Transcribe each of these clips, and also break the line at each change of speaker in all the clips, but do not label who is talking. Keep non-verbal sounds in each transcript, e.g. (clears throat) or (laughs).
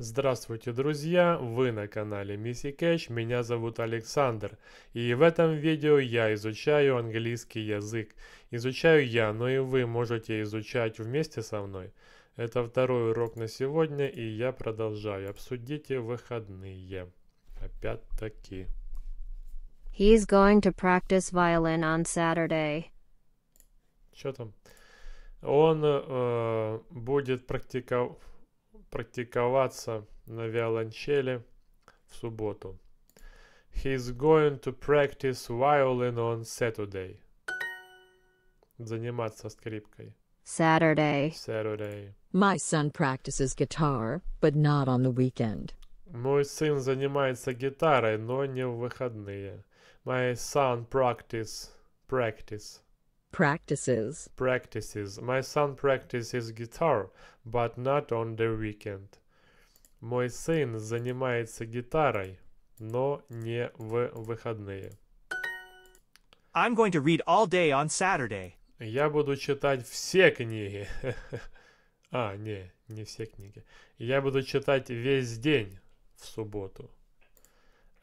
Здравствуйте, друзья! Вы на канале Мисси Cash. меня зовут Александр, и в этом видео я изучаю английский язык. Изучаю я, но и вы можете изучать вместе со мной. Это второй урок на сегодня, и я продолжаю. Обсудите выходные. Опять-таки. He's going to practice violin on Saturday. Что там? Он э, будет практиковать практиковаться на виолончели в субботу. He's going to practice violin on Saturday. Заниматься скрипкой. Saturday. Saturday. My son practices guitar, but not on the weekend. Мой сын занимается гитарой, но не в выходные. My son practice practice Practices. Practices. My son practices guitar, but not on the weekend. Мой сын занимается гитарой, но не в выходные. I'm going to read all day on Saturday. Я буду читать все книги. (laughs) а, не, не все книги. Я буду читать весь день в субботу.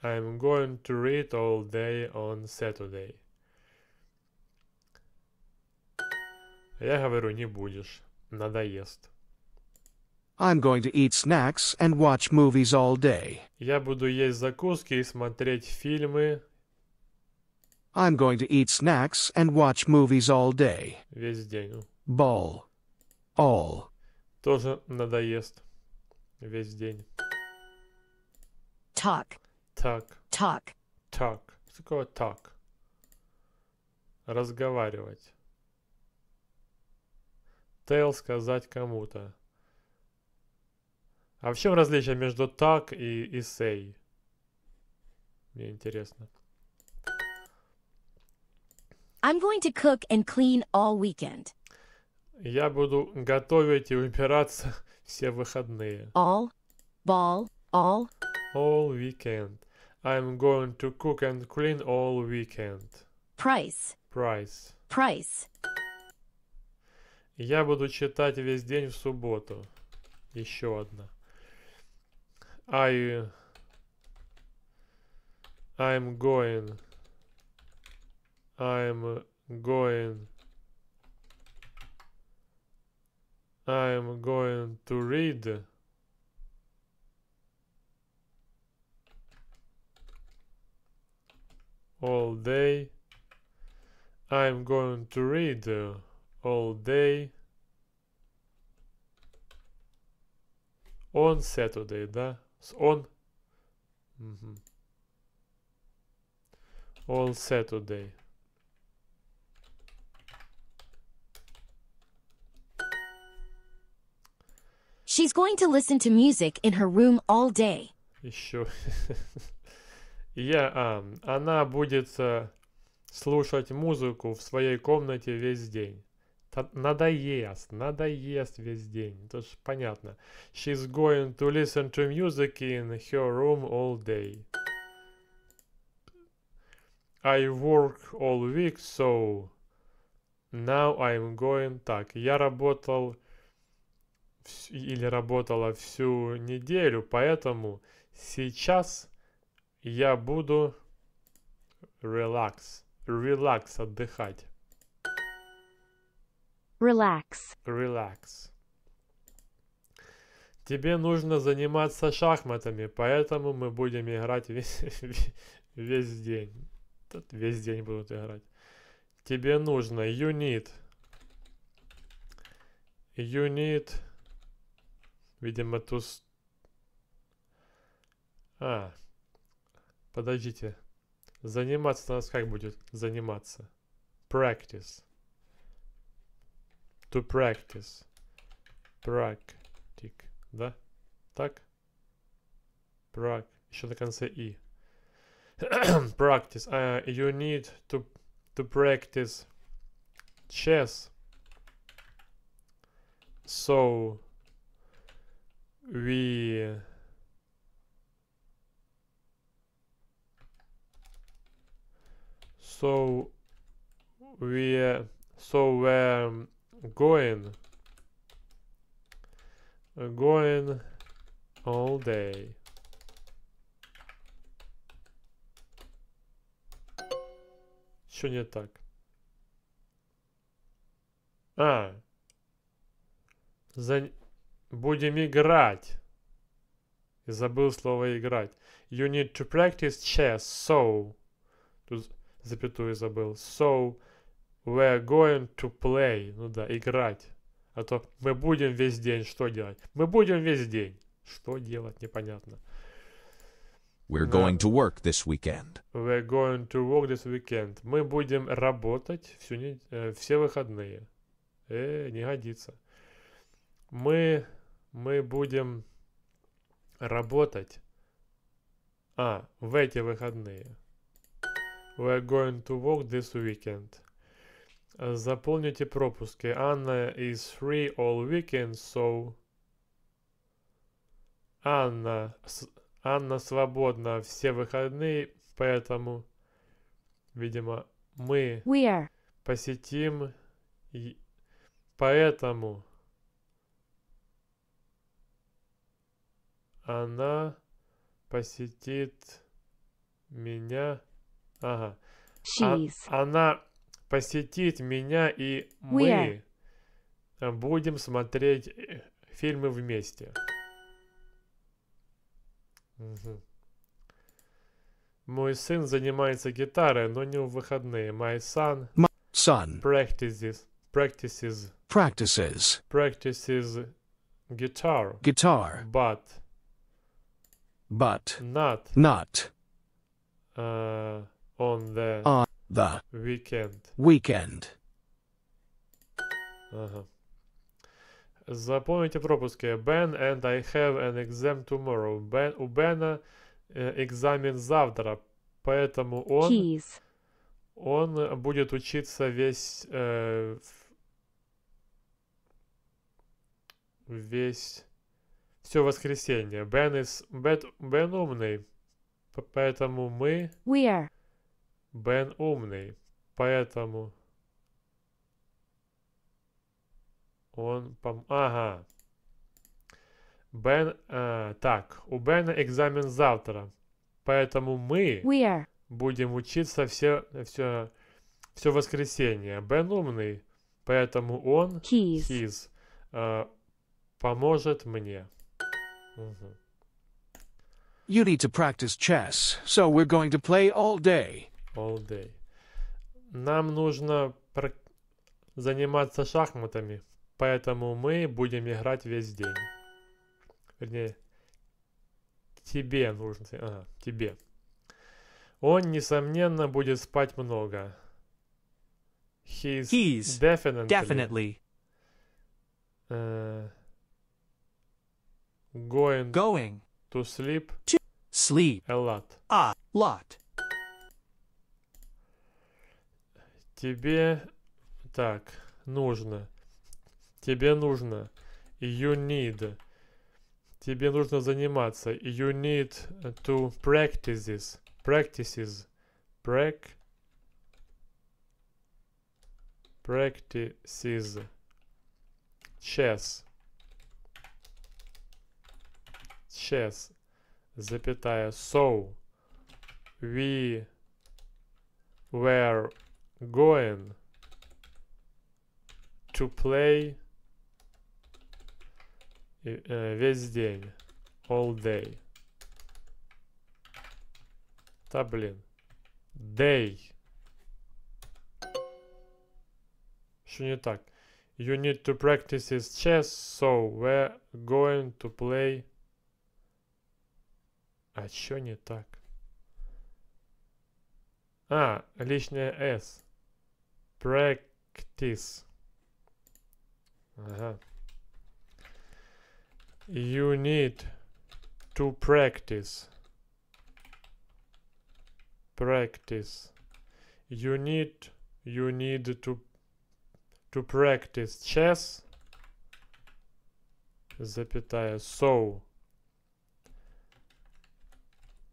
I'm going to read all day on Saturday. Я говорю, не будешь. Надоест. I'm going to eat snacks and watch movies all day. Я буду есть закуски и смотреть фильмы. I'm going to eat snacks and watch movies all day. Весь день. Ball. All. Тоже надоест. Весь день. Talk. Так. Talk. Так. Что такое так? Разговаривать tell сказать кому-то. А в чем различие между так и, и say? Мне интересно. I'm going to cook and clean all weekend. Я буду готовить и убираться все выходные. All, ball, all. All weekend. I'm going to cook and clean all weekend. Price. Price. Price. Я буду читать весь день в субботу. Еще одна. I... I'm going... I'm going... I'm going to read... All day... I'm going to read... all day on Saturday, да? С on mm -hmm. all Saturday. She's going to listen to music in her room all day. Еще. (laughs) Я, а, она будет э, слушать музыку в своей комнате весь день. Надоест, надоест весь день. Это же понятно. She's going to listen to music in her room all day. I work all week, so now I'm going... Так, я работал или работала всю неделю, поэтому сейчас я буду relax, relax, отдыхать. Relax. Relax. Тебе нужно заниматься шахматами, поэтому мы будем играть весь, (laughs) весь день. Тут весь день будут играть. Тебе нужно. You need. You need. Видимо, туз... А. Подождите. Заниматься у нас как будет? Заниматься. Practice. to practice. Практик. Да? Так? Прак. Еще до конца и. (clears throat) practice. Uh, you need to, to practice chess. So we so we so um, Going. Going all day. Что не так? А. За... Будем играть. И забыл слово играть. You need to practice chess, so... Тут запятую забыл. So... We're going to play. Ну да, играть. А то мы будем весь день что делать? Мы будем весь день. Что делать, непонятно. We're going to work this weekend. We're going to work this weekend. Мы будем работать всю не... Э, все выходные. Э, не годится. Мы, мы будем работать. А, в эти выходные. We're going to work this weekend. Э, заполните пропуски. Анна is free all weekend, so... Анна... С... Анна свободна все выходные, поэтому, видимо, мы We посетим... Поэтому... Она посетит меня... Ага. А, она посетить меня, и мы будем смотреть э, фильмы вместе. Угу. Мой сын занимается гитарой, но не в выходные. My son, My son practices, practices, practices, practices guitar, guitar, but, but, not, not, uh, on the, on, The Weekend. Weekend. Ага. Запомните пропуски. Ben and I have an exam tomorrow. Ben, у Бена э, экзамен завтра, поэтому он... Keys. Он будет учиться весь... Э, весь... Все воскресенье. Бен, is, Бен, Бен умный, поэтому мы... We are. Бен умный, поэтому он пом... Ага. Бен... Э, так, у Бена экзамен завтра, поэтому мы Where? будем учиться все, все, все воскресенье. Бен умный, поэтому он... His. His э, поможет мне. Угу. You need to practice chess, so we're going to play all day. All day. Нам нужно про... заниматься шахматами, поэтому мы будем играть весь день. Вернее, тебе нужно... Ага, тебе. Он, несомненно, будет спать много. He's, He's definitely... definitely. Uh, going, going to sleep to sleep a lot. A lot. Тебе... Так, нужно. Тебе нужно. You need. Тебе нужно заниматься. You need to practice this. Practices. Prac... Practices. Chess. Chess. Запятая. So. We were going to play весь день. All day. Да блин. Day. Что не так? You need to practice his chess, so we're going to play... А что не так? А, лишнее S. practice. Uh -huh. You need to practice. Practice. You need you need to to practice chess. Запятая. So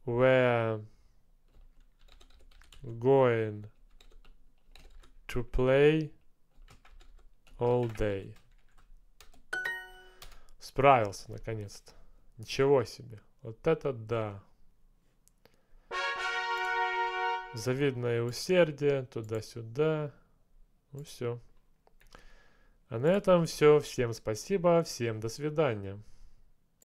where going to play all day. Справился, наконец-то. Ничего себе. Вот это да. Завидное усердие, туда-сюда. Ну все. А на этом все. Всем спасибо, всем до свидания.